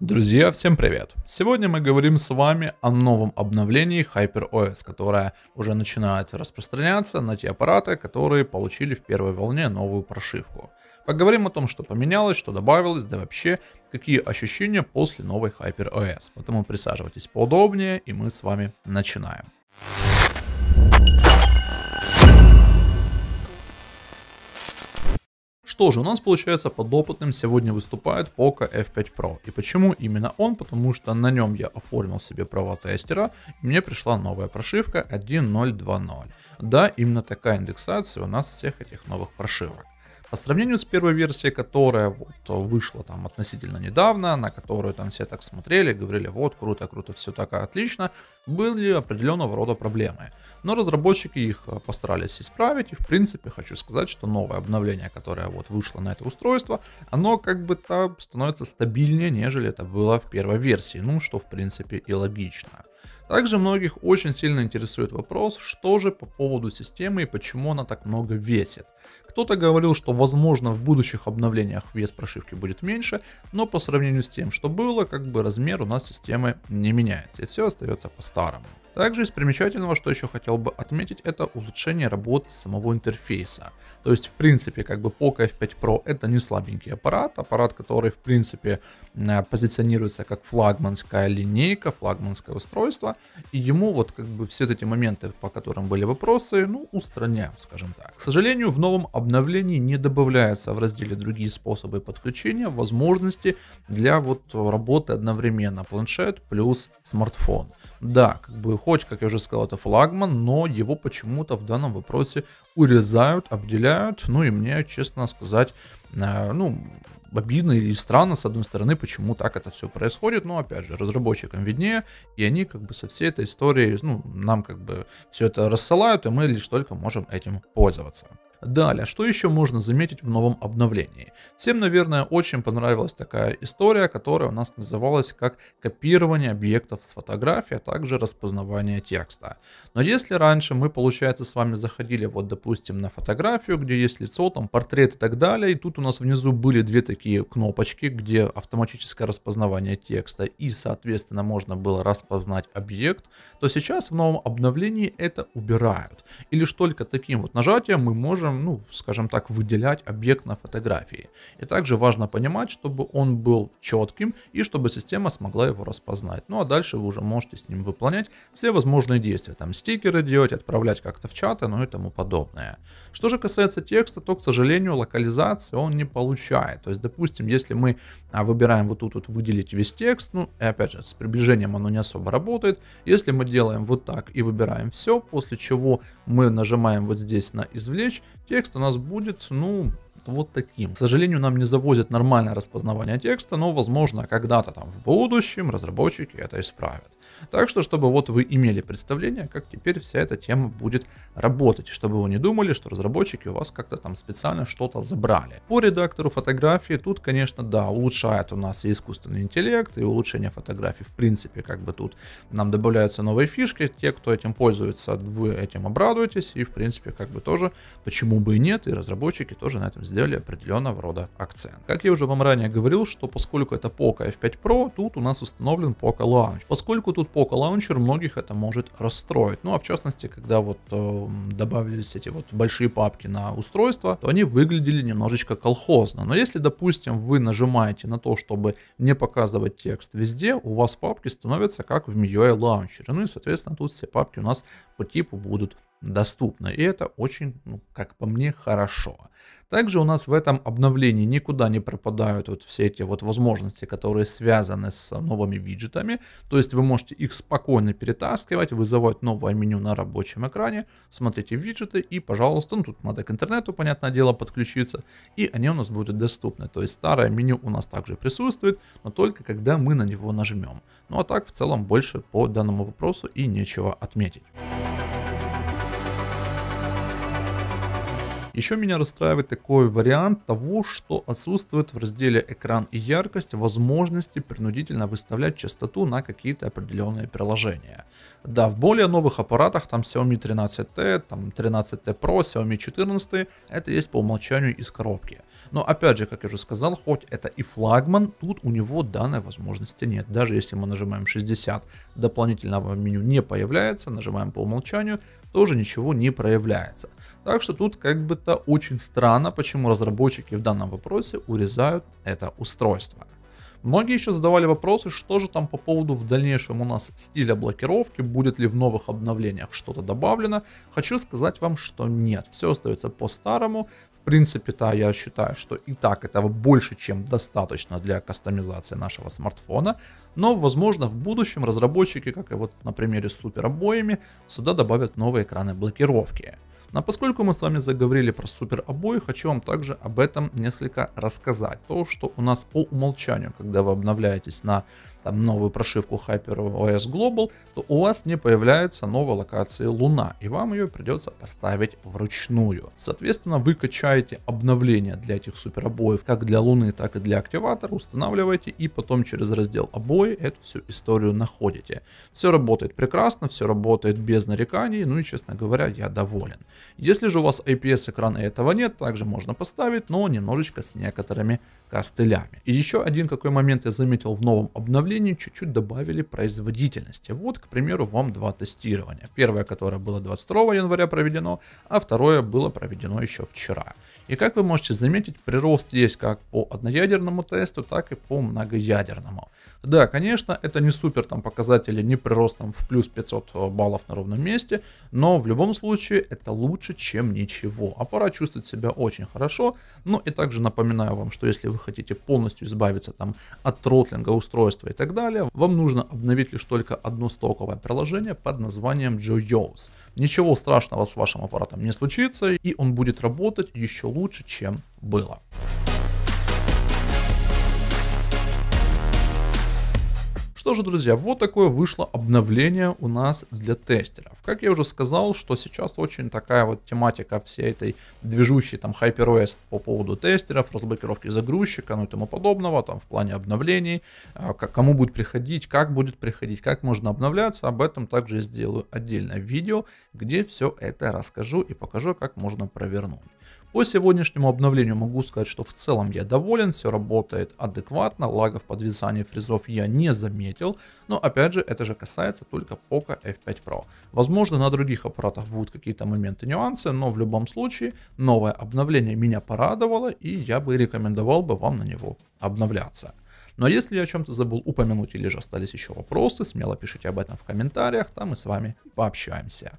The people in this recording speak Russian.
Друзья, всем привет! Сегодня мы говорим с вами о новом обновлении HyperOS, которое уже начинает распространяться на те аппараты, которые получили в первой волне новую прошивку. Поговорим о том, что поменялось, что добавилось, да вообще, какие ощущения после новой HyperOS. Поэтому присаживайтесь поудобнее, и мы с вами начинаем. тоже у нас, получается, подопытным сегодня выступает Poco F5 Pro. И почему именно он? Потому что на нем я оформил себе права тестера, и мне пришла новая прошивка 1.0.2.0. Да, именно такая индексация у нас всех этих новых прошивок. По сравнению с первой версией, которая вот вышла там относительно недавно, на которую там все так смотрели, говорили, вот, круто, круто, все так отлично, были определенного рода проблемы. Но разработчики их э, постарались исправить, и в принципе хочу сказать, что новое обновление, которое вот вышло на это устройство, оно как бы то становится стабильнее, нежели это было в первой версии, ну что в принципе и логично. Также многих очень сильно интересует вопрос, что же по поводу системы и почему она так много весит. Кто-то говорил, что возможно в будущих обновлениях вес прошивки будет меньше, но по сравнению с тем, что было, как бы размер у нас системы не меняется и все остается по-старому. Также из примечательного, что еще хотел бы отметить, это улучшение работы самого интерфейса. То есть, в принципе, как бы Poco F5 Pro это не слабенький аппарат, аппарат, который, в принципе, э, позиционируется как флагманская линейка, флагманское устройство, и ему вот как бы все эти моменты, по которым были вопросы, ну, устраняют, скажем так. К сожалению, в новом обновлении не добавляется в разделе «Другие способы подключения» возможности для вот работы одновременно планшет плюс смартфон. Да, как бы хоть, как я уже сказал, это флагман, но его почему-то в данном вопросе урезают, обделяют. Ну и мне, честно сказать, э, ну, обидно и странно, с одной стороны, почему так это все происходит, но, опять же, разработчикам виднее, и они как бы со всей этой историей, ну, нам как бы все это рассылают, и мы лишь только можем этим пользоваться. Далее, что еще можно заметить в новом обновлении? Всем, наверное, очень понравилась такая история, которая у нас называлась как копирование объектов с фотографии, а также распознавание текста. Но если раньше мы, получается, с вами заходили вот, допустим, на фотографию, где есть лицо, там портрет и так далее, и тут у нас внизу были две такие кнопочки, где автоматическое распознавание текста и, соответственно, можно было распознать объект, то сейчас в новом обновлении это убирают. И лишь только таким вот нажатием мы можем можем, ну, скажем так, выделять объект на фотографии. И также важно понимать, чтобы он был четким и чтобы система смогла его распознать. Ну а дальше вы уже можете с ним выполнять все возможные действия, там стикеры делать, отправлять как-то в чаты, ну и тому подобное. Что же касается текста, то, к сожалению, локализации он не получает. То есть, допустим, если мы а, выбираем вот тут вот выделить весь текст, ну и опять же, с приближением оно не особо работает. Если мы делаем вот так и выбираем все, после чего мы нажимаем вот здесь на извлечь, Текст у нас будет, ну, вот таким. К сожалению, нам не завозят нормальное распознавание текста, но, возможно, когда-то там в будущем разработчики это исправят. Так что, чтобы вот вы имели представление, как теперь вся эта тема будет работать, чтобы вы не думали, что разработчики у вас как-то там специально что-то забрали. По редактору фотографии тут, конечно, да, улучшает у нас и искусственный интеллект, и улучшение фотографий в принципе, как бы тут нам добавляются новые фишки, те, кто этим пользуется, вы этим обрадуетесь, и в принципе, как бы тоже, почему бы и нет, и разработчики тоже на этом сделали определенного рода акцент. Как я уже вам ранее говорил, что поскольку это POCO F5 Pro, тут у нас установлен POCO Launch. Поскольку тут тут Poco Launcher многих это может расстроить. Ну а в частности, когда вот э, добавились эти вот большие папки на устройство, то они выглядели немножечко колхозно. Но если, допустим, вы нажимаете на то, чтобы не показывать текст везде, у вас папки становятся как в MIUI Launcher. Ну и, соответственно, тут все папки у нас по типу будут доступно. И это очень, ну, как по мне, хорошо. Также у нас в этом обновлении никуда не пропадают вот все эти вот возможности, которые связаны с новыми виджетами. То есть вы можете их спокойно перетаскивать, вызывать новое меню на рабочем экране, смотрите виджеты и, пожалуйста, ну тут надо к интернету, понятное дело, подключиться, и они у нас будут доступны. То есть старое меню у нас также присутствует, но только когда мы на него нажмем. Ну а так в целом больше по данному вопросу и нечего отметить. Еще меня расстраивает такой вариант того, что отсутствует в разделе «Экран и яркость» возможности принудительно выставлять частоту на какие-то определенные приложения. Да, в более новых аппаратах, там Xiaomi 13T, там 13T Pro, Xiaomi 14, это есть по умолчанию из коробки. Но опять же, как я уже сказал, хоть это и флагман, тут у него данной возможности нет. Даже если мы нажимаем 60, дополнительного меню не появляется, нажимаем по умолчанию, тоже ничего не проявляется. Так что тут как бы то очень странно, почему разработчики в данном вопросе урезают это устройство. Многие еще задавали вопросы, что же там по поводу в дальнейшем у нас стиля блокировки, будет ли в новых обновлениях что-то добавлено. Хочу сказать вам, что нет, все остается по-старому, принципе, то я считаю, что и так этого больше, чем достаточно для кастомизации нашего смартфона. Но, возможно, в будущем разработчики, как и вот на примере с супер обоями, сюда добавят новые экраны блокировки. Но поскольку мы с вами заговорили про супер обои, хочу вам также об этом несколько рассказать. То, что у нас по умолчанию, когда вы обновляетесь на там новую прошивку Hyper OS Global, то у вас не появляется новой локации Луна, и вам ее придется поставить вручную. Соответственно, вы качаете обновления для этих супер обоев, как для Луны, так и для активатора, устанавливаете и потом через раздел обои эту всю историю находите. Все работает прекрасно, все работает без нареканий, ну и честно говоря, я доволен. Если же у вас IPS экрана этого нет, также можно поставить, но немножечко с некоторыми костылями. И еще один какой момент я заметил в новом обновлении, управлению чуть-чуть добавили производительности. Вот, к примеру, вам два тестирования. Первое, которое было 22 января проведено, а второе было проведено еще вчера. И как вы можете заметить, прирост есть как по одноядерному тесту, так и по многоядерному. Да, конечно, это не супер там показатели, не прирост там в плюс 500 э, баллов на ровном месте, но в любом случае это лучше, чем ничего. А чувствует себя очень хорошо. Ну и также напоминаю вам, что если вы хотите полностью избавиться там от тротлинга устройства и так далее, вам нужно обновить лишь только одно стоковое приложение под названием JoYos. Ничего страшного с вашим аппаратом не случится, и он будет работать еще лучше, чем было. Что же, друзья, вот такое вышло обновление у нас для тестеров. Как я уже сказал, что сейчас очень такая вот тематика всей этой движущей там HyperOS по поводу тестеров, разблокировки загрузчика, ну и тому подобного, там в плане обновлений, а, кому будет приходить, как будет приходить, как можно обновляться, об этом также сделаю отдельное видео, где все это расскажу и покажу, как можно провернуть. По сегодняшнему обновлению могу сказать, что в целом я доволен, все работает адекватно, лагов подвисания фрезов я не заметил, но опять же это же касается только Poco F5 Pro. Возможно на других аппаратах будут какие-то моменты нюансы, но в любом случае новое обновление меня порадовало и я бы рекомендовал бы вам на него обновляться. Но если я о чем-то забыл упомянуть или же остались еще вопросы, смело пишите об этом в комментариях, там мы с вами пообщаемся.